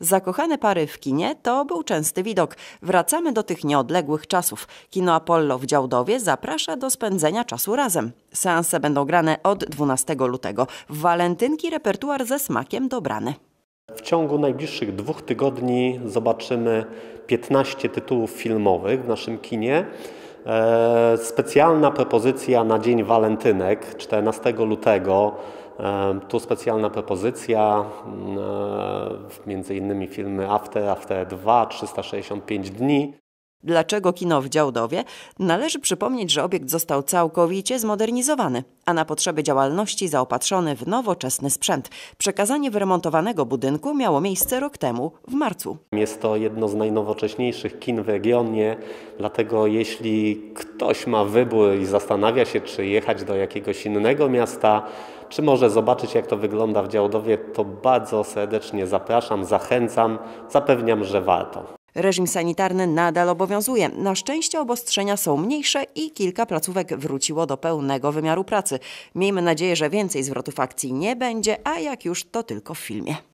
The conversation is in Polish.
Zakochane pary w kinie to był częsty widok. Wracamy do tych nieodległych czasów. Kino Apollo w Działdowie zaprasza do spędzenia czasu razem. Seanse będą grane od 12 lutego. W walentynki repertuar ze smakiem dobrany. W ciągu najbliższych dwóch tygodni zobaczymy 15 tytułów filmowych w naszym kinie. E, specjalna propozycja na Dzień Walentynek 14 lutego. E, tu specjalna propozycja, mm, e, między innymi filmy After, After 2, 365 dni. Dlaczego kino w Działdowie? Należy przypomnieć, że obiekt został całkowicie zmodernizowany, a na potrzeby działalności zaopatrzony w nowoczesny sprzęt. Przekazanie wyremontowanego budynku miało miejsce rok temu, w marcu. Jest to jedno z najnowocześniejszych kin w regionie, dlatego jeśli ktoś ma wybór i zastanawia się, czy jechać do jakiegoś innego miasta, czy może zobaczyć, jak to wygląda w Działdowie, to bardzo serdecznie zapraszam, zachęcam, zapewniam, że warto. Reżim sanitarny nadal obowiązuje. Na szczęście obostrzenia są mniejsze i kilka placówek wróciło do pełnego wymiaru pracy. Miejmy nadzieję, że więcej zwrotów akcji nie będzie, a jak już to tylko w filmie.